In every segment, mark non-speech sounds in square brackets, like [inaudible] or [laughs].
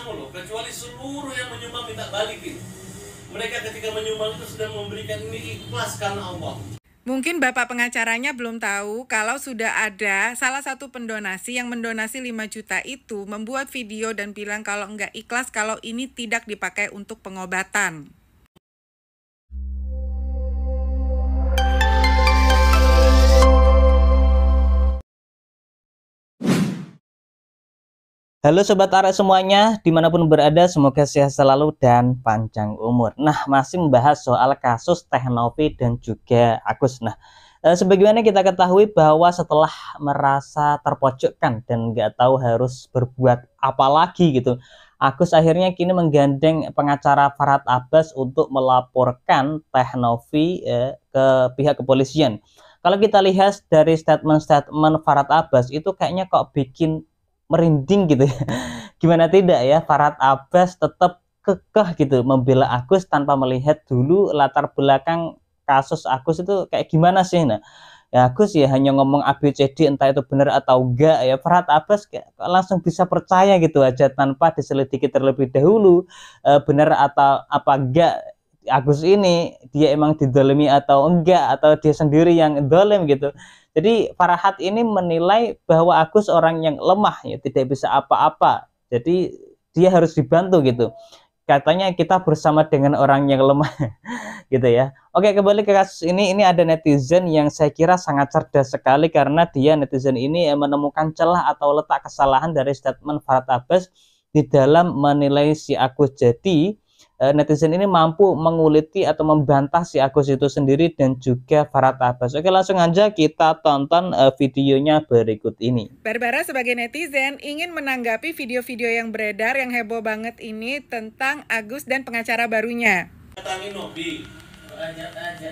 aku loh kecuali seluruh yang menyumbang minta balikin mereka ketika menyumbang itu sudah memberikan ini ikhlas karena Allah Mungkin Bapak pengacaranya belum tahu kalau sudah ada salah satu pendonasi yang mendonasi 5 juta itu membuat video dan bilang kalau enggak ikhlas kalau ini tidak dipakai untuk pengobatan. Halo Sobat Arek semuanya, dimanapun berada semoga sehat selalu dan panjang umur Nah masih membahas soal kasus Teh dan juga Agus Nah eh, sebagaimana kita ketahui bahwa setelah merasa terpojokkan dan nggak tahu harus berbuat apa lagi gitu Agus akhirnya kini menggandeng pengacara Farhat Abbas untuk melaporkan Teh eh, ke pihak kepolisian kalau kita lihat dari statement-statement Farhat Abbas itu kayaknya kok bikin merinding gitu ya. [laughs] Gimana tidak ya Farhat Abbas tetap kekeh gitu membela Agus tanpa melihat dulu latar belakang kasus Agus itu kayak gimana sih nah ya Agus ya hanya ngomong ABCD entah itu benar atau enggak ya Farhat Abbas kayak, langsung bisa percaya gitu aja tanpa diselidiki terlebih dahulu e, eh, benar atau apa enggak Agus ini dia emang didolimi atau enggak atau dia sendiri yang dolim gitu jadi Farhat ini menilai bahwa Agus orang yang lemah ya tidak bisa apa-apa jadi dia harus dibantu gitu katanya kita bersama dengan orang yang lemah [laughs] gitu ya oke kembali ke kasus ini ini ada netizen yang saya kira sangat cerdas sekali karena dia netizen ini eh, menemukan celah atau letak kesalahan dari statement Farhat Abbas di dalam menilai si Agus jadi Eh, netizen ini mampu menguliti atau membantah si Agus itu sendiri dan juga Farhat Abbas. Oke langsung aja kita tonton uh, videonya berikut ini. Barbara sebagai netizen ingin menanggapi video-video yang beredar yang heboh banget ini tentang Agus dan pengacara barunya. Tangi Nobi.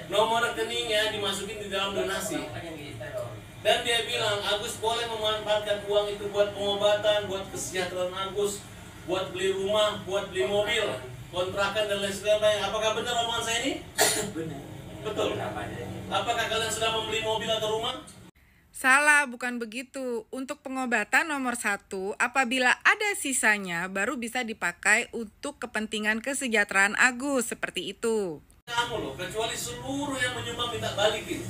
Nomor rekeningnya dimasukin di dalam donasi. Dan dia bilang Agus boleh memanfaatkan uang itu buat pengobatan, buat kesejahteraan Agus, buat beli rumah, buat beli mobil kontrakan dan lain sebagainya. Apakah benar omongan saya ini? [coughs] benar. Betul. Apakah kalian sudah membeli mobil atau rumah? Salah, bukan begitu. Untuk pengobatan nomor satu, apabila ada sisanya baru bisa dipakai untuk kepentingan kesejahteraan Agus, seperti itu. Kamu loh, kecuali seluruh yang menyumbang minta balikin.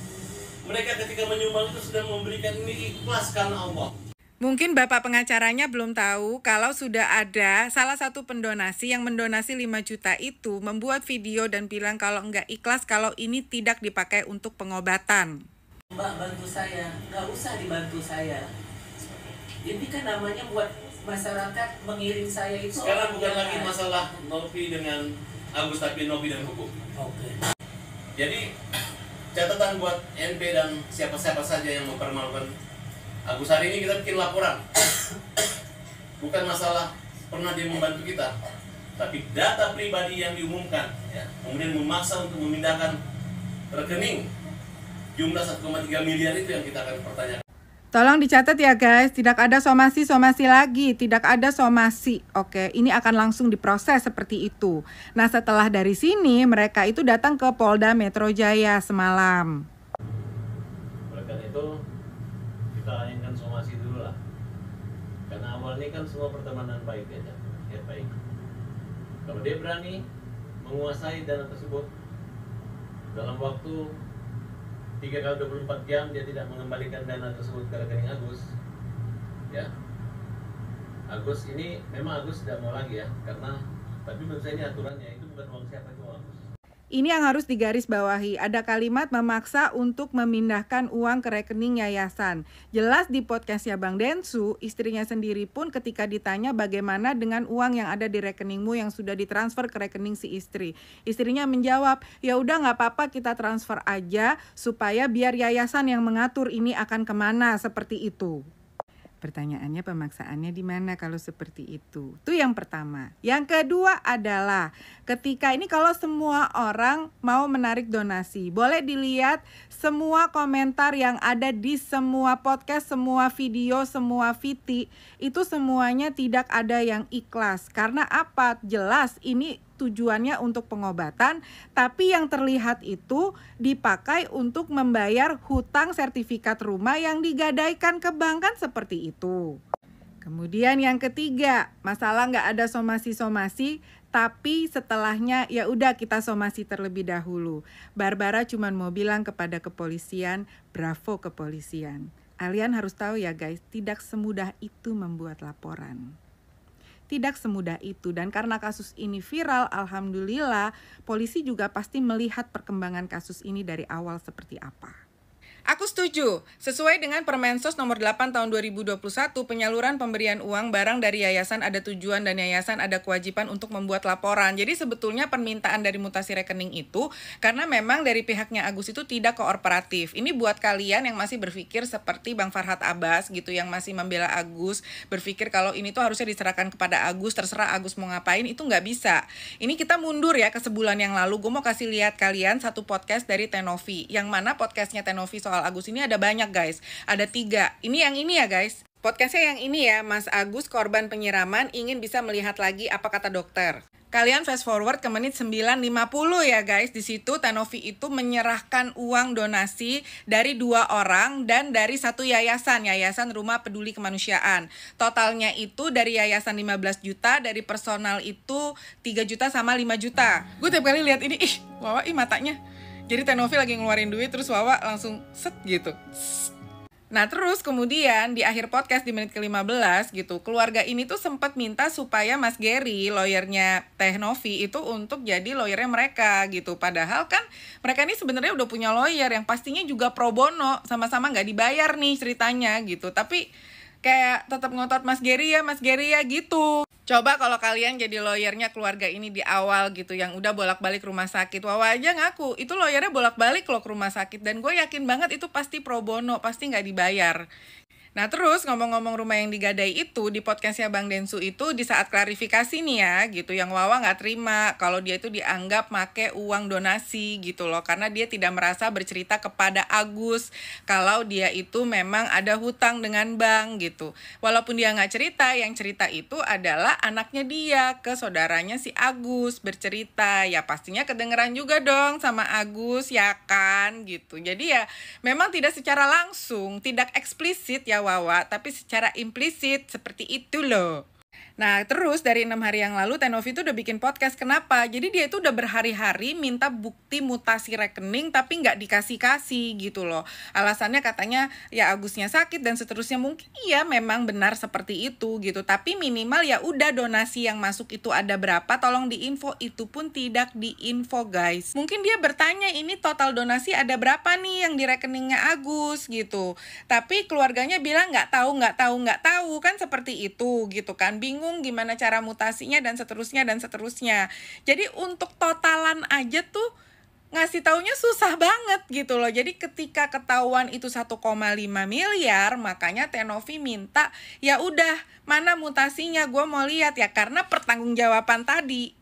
Mereka ketika menyumbang itu sudah memberikan ini ikhlas karena Allah. Mungkin Bapak pengacaranya belum tahu kalau sudah ada salah satu pendonasi yang mendonasi 5 juta itu membuat video dan bilang kalau enggak ikhlas kalau ini tidak dipakai untuk pengobatan. Mbak bantu saya, nggak usah dibantu saya. Ini kan namanya buat masyarakat mengirim saya itu. Sekarang bukan lagi masalah Novi dengan Agus tapi Novi dan hukum. Oke. Jadi catatan buat NP dan siapa-siapa saja yang mempermalukan Agus hari ini kita bikin laporan bukan masalah pernah dia membantu kita tapi data pribadi yang diumumkan ya, kemudian memaksa untuk memindahkan rekening jumlah 1,3 miliar itu yang kita akan pertanyakan Tolong dicatat ya guys, tidak ada somasi-somasi lagi, tidak ada somasi. Oke, ini akan langsung diproses seperti itu. Nah, setelah dari sini mereka itu datang ke Polda Metro Jaya semalam. Mereka itu Ini kan semua pertemanan baik aja ya, ya baik kalau dia berani menguasai dana tersebut dalam waktu 3 kali 24 jam dia tidak mengembalikan dana tersebut ke rekening Agus ya Agus ini memang Agus tidak mau lagi ya karena tapi menurut saya ini aturannya itu bukan uang siapa itu ini yang harus digarisbawahi. Ada kalimat memaksa untuk memindahkan uang ke rekening yayasan. Jelas di podcastnya Bang Densu, istrinya sendiri pun ketika ditanya bagaimana dengan uang yang ada di rekeningmu yang sudah ditransfer ke rekening si istri. Istrinya menjawab, ya udah nggak apa-apa kita transfer aja supaya biar yayasan yang mengatur ini akan kemana seperti itu. Pertanyaannya pemaksaannya di mana kalau seperti itu? Itu yang pertama. Yang kedua adalah ketika ini kalau semua orang mau menarik donasi, boleh dilihat semua komentar yang ada di semua podcast, semua video, semua viti itu semuanya tidak ada yang ikhlas. Karena apa? Jelas ini tujuannya untuk pengobatan, tapi yang terlihat itu dipakai untuk membayar hutang sertifikat rumah yang digadaikan ke bank kan seperti itu. Kemudian yang ketiga, masalah nggak ada somasi-somasi, tapi setelahnya ya udah kita somasi terlebih dahulu. Barbara cuma mau bilang kepada kepolisian, bravo kepolisian. Kalian harus tahu ya guys, tidak semudah itu membuat laporan tidak semudah itu dan karena kasus ini viral alhamdulillah polisi juga pasti melihat perkembangan kasus ini dari awal seperti apa. Aku setuju. Sesuai dengan Permensos nomor 8 tahun 2021, penyaluran pemberian uang barang dari yayasan ada tujuan dan yayasan ada kewajiban untuk membuat laporan. Jadi sebetulnya permintaan dari mutasi rekening itu karena memang dari pihaknya Agus itu tidak kooperatif. Ini buat kalian yang masih berpikir seperti Bang Farhat Abbas gitu yang masih membela Agus, berpikir kalau ini tuh harusnya diserahkan kepada Agus, terserah Agus mau ngapain itu nggak bisa. Ini kita mundur ya ke sebulan yang lalu. Gue mau kasih lihat kalian satu podcast dari Tenovi, yang mana podcastnya Tenovi soal soal Agus ini ada banyak guys. Ada tiga. Ini yang ini ya guys. Podcastnya yang ini ya, Mas Agus korban penyiraman ingin bisa melihat lagi apa kata dokter. Kalian fast forward ke menit 9.50 ya guys. Di situ Tanovi itu menyerahkan uang donasi dari dua orang dan dari satu yayasan, Yayasan Rumah Peduli Kemanusiaan. Totalnya itu dari yayasan 15 juta, dari personal itu 3 juta sama 5 juta. Gue tiap kali lihat ini, ih, wawa, ih matanya jadi Tenovi lagi ngeluarin duit terus Wawa langsung set gitu. Nah terus kemudian di akhir podcast di menit ke-15 gitu Keluarga ini tuh sempat minta supaya Mas Gary lawyernya Teh Novi itu untuk jadi lawyernya mereka gitu Padahal kan mereka ini sebenarnya udah punya lawyer yang pastinya juga pro bono Sama-sama nggak dibayar nih ceritanya gitu Tapi kayak tetap ngotot Mas Gary ya Mas Gary ya gitu Coba kalau kalian jadi lawyernya keluarga ini di awal gitu yang udah bolak-balik rumah sakit. Wawa aja ngaku, itu lawyernya bolak-balik loh ke rumah sakit dan gue yakin banget itu pasti pro bono, pasti nggak dibayar. Nah terus ngomong-ngomong rumah yang digadai itu di podcastnya Bang Densu itu di saat klarifikasi nih ya gitu yang Wawa nggak terima kalau dia itu dianggap make uang donasi gitu loh karena dia tidak merasa bercerita kepada Agus kalau dia itu memang ada hutang dengan bang gitu. Walaupun dia nggak cerita yang cerita itu adalah anaknya dia ke saudaranya si Agus bercerita ya pastinya kedengeran juga dong sama Agus ya kan gitu. Jadi ya memang tidak secara langsung tidak eksplisit ya Wawa, tapi secara implisit seperti itu loh. Nah terus dari enam hari yang lalu Tenovi itu udah bikin podcast kenapa? Jadi dia itu udah berhari-hari minta bukti mutasi rekening tapi nggak dikasih-kasih gitu loh. Alasannya katanya ya Agusnya sakit dan seterusnya mungkin iya memang benar seperti itu gitu. Tapi minimal ya udah donasi yang masuk itu ada berapa tolong diinfo itu pun tidak diinfo guys. Mungkin dia bertanya ini total donasi ada berapa nih yang di rekeningnya Agus gitu. Tapi keluarganya bilang nggak tahu nggak tahu nggak tahu kan seperti itu gitu kan bingung bingung gimana cara mutasinya dan seterusnya dan seterusnya. Jadi untuk totalan aja tuh ngasih taunya susah banget gitu loh. Jadi ketika ketahuan itu 1,5 miliar, makanya Tenovi minta ya udah mana mutasinya gue mau lihat ya karena pertanggungjawaban tadi.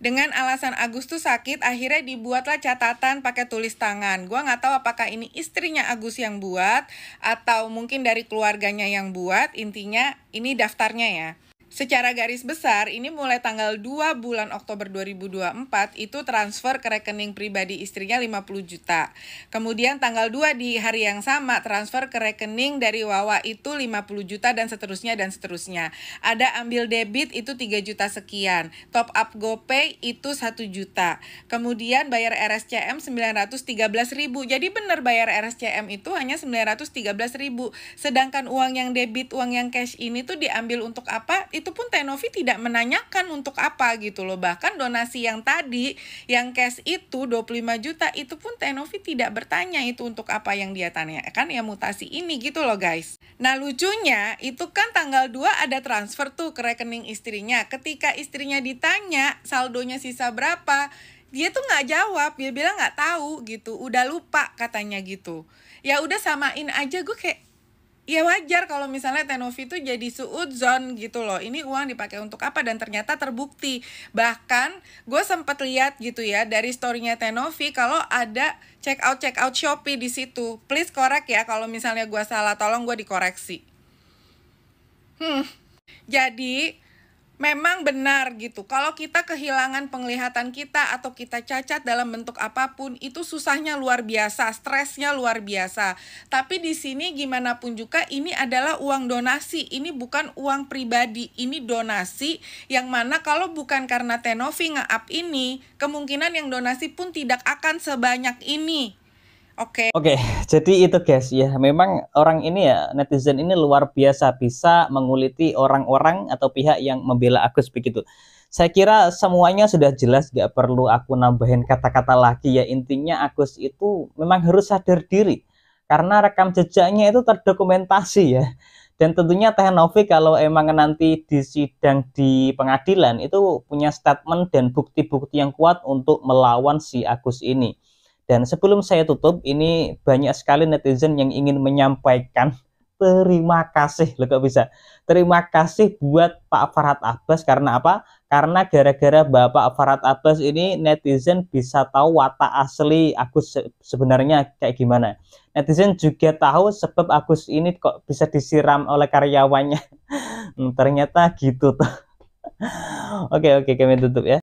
Dengan alasan Agustus sakit, akhirnya dibuatlah catatan pakai tulis tangan. Gua nggak tahu apakah ini istrinya Agus yang buat atau mungkin dari keluarganya yang buat. Intinya ini daftarnya ya. Secara garis besar, ini mulai tanggal 2 bulan Oktober 2024 itu transfer ke rekening pribadi istrinya 50 juta. Kemudian tanggal 2 di hari yang sama transfer ke rekening dari Wawa itu 50 juta dan seterusnya dan seterusnya. Ada ambil debit itu 3 juta sekian. Top up GoPay itu 1 juta. Kemudian bayar RSCM 913 ribu. Jadi benar bayar RSCM itu hanya 913 ribu. Sedangkan uang yang debit, uang yang cash ini tuh diambil untuk apa? itu pun Tenovi tidak menanyakan untuk apa gitu loh. Bahkan donasi yang tadi yang cash itu 25 juta itu pun Tenovi tidak bertanya itu untuk apa yang dia tanyakan ya mutasi ini gitu loh guys. Nah lucunya itu kan tanggal 2 ada transfer tuh ke rekening istrinya. Ketika istrinya ditanya saldonya sisa berapa, dia tuh nggak jawab dia bilang nggak tahu gitu udah lupa katanya gitu ya udah samain aja gue kayak ya wajar kalau misalnya Tenovi itu jadi suudzon gitu loh ini uang dipakai untuk apa dan ternyata terbukti bahkan gue sempat lihat gitu ya dari storynya Tenovi kalau ada check out check out Shopee di situ please korek ya kalau misalnya gue salah tolong gue dikoreksi hmm jadi memang benar gitu. Kalau kita kehilangan penglihatan kita atau kita cacat dalam bentuk apapun, itu susahnya luar biasa, stresnya luar biasa. Tapi di sini gimana pun juga ini adalah uang donasi, ini bukan uang pribadi, ini donasi yang mana kalau bukan karena Tenovi nge-up ini, kemungkinan yang donasi pun tidak akan sebanyak ini Oke. Okay. Oke, okay, jadi itu guys ya. Memang orang ini ya netizen ini luar biasa bisa menguliti orang-orang atau pihak yang membela Agus begitu. Saya kira semuanya sudah jelas, gak perlu aku nambahin kata-kata lagi ya. Intinya Agus itu memang harus sadar diri karena rekam jejaknya itu terdokumentasi ya. Dan tentunya Teh Novi kalau emang nanti di sidang di pengadilan itu punya statement dan bukti-bukti yang kuat untuk melawan si Agus ini. Dan sebelum saya tutup, ini banyak sekali netizen yang ingin menyampaikan [laughs] terima kasih. Loh kok bisa? Terima kasih buat Pak Farhat Abbas karena apa? Karena gara-gara Bapak Farhat Abbas ini netizen bisa tahu watak asli Agus sebenarnya kayak gimana. Netizen juga tahu sebab Agus ini kok bisa disiram oleh karyawannya. [laughs] Hmm, ternyata gitu tuh. [laughs] Oke, oke, kami tutup ya.